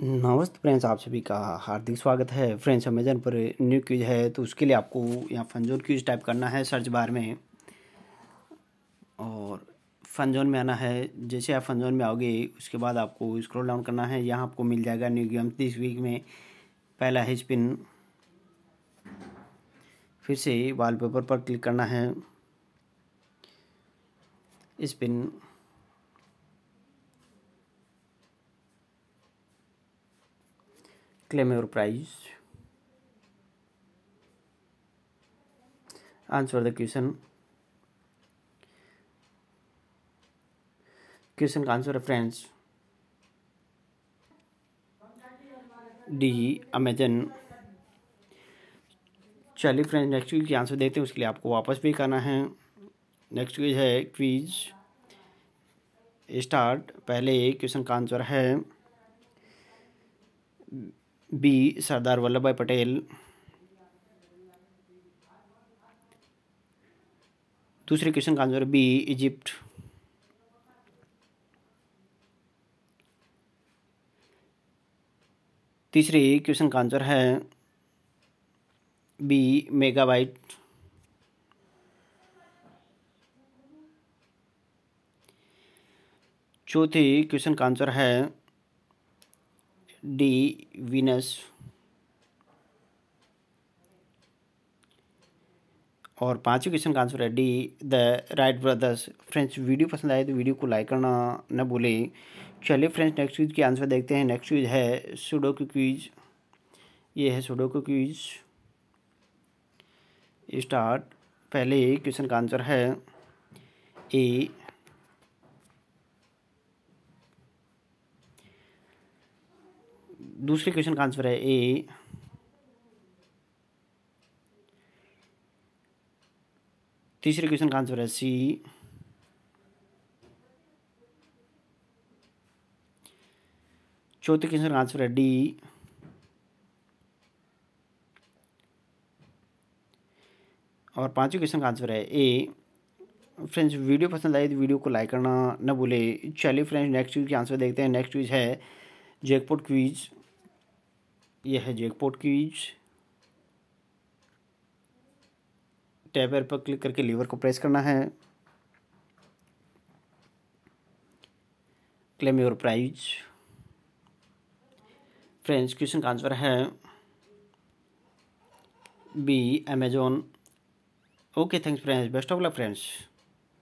नमस्ते फ्रेंड्स आप सभी का हार्दिक स्वागत है फ्रेंड्स अमेजन पर न्यू क्यूज है तो उसके लिए आपको यहाँ फनजोन क्यूज टाइप करना है सर्च बार में और फनजोन में आना है जैसे आप फनजोन में आओगे उसके बाद आपको स्क्रॉल डाउन करना है यहाँ आपको मिल जाएगा न्यू गेम्स दिस वीक में पहला है स्पिन फिर से वॉलपेपर पर क्लिक करना है spin claim your prize answer the question question का आंसर है फ्रेंड्स डी अमेजन चलिए फ्रेंड्स नेक्स्ट क्वीज के आंसर देते हैं उसके लिए आपको वापस भी करना है नेक्स्ट क्वीज है क्वीज स्टार्ट पहले क्वेश्चन का आंसर है बी सरदार वल्लभ भाई पटेल दूसरे क्वेश्चन का आंसर बी इजिप्ट तीसरे क्वेश्चन का आंसर है बी मेगाबाइट चौथे क्वेश्चन का आंसर है डी विनस और पांचवें क्वेश्चन का आंसर है D the Wright brothers friends video पसंद आए तो वीडियो को लाइक करना न भूलें चलिए फ्रेंड्स नेक्स्ट क्वीज के आंसर देखते हैं नेक्स्ट क्वीज है सुडो क्वीज ये है सुडो क्वीज स्टार्ट पहले क्वेश्चन का आंसर है ए दूसरे क्वेश्चन का आंसर है ए तीसरे क्वेश्चन का आंसर है सी चौथे क्वेश्चन का आंसर है डी और पांचवें क्वेश्चन का आंसर है ए फ्रेंड्स वीडियो पसंद आए तो वीडियो को लाइक करना न भूले चलिए फ्रेंड्स नेक्स्ट वीक के आंसर देखते हैं नेक्स्ट क्यूज है जैकपॉट क्वीज यह है जैकपॉट क्वीज टैब एयर पर क्लिक करके लीवर को प्रेस करना है claim your prize friends question का आंसर है B Amazon okay thanks friends best of luck friends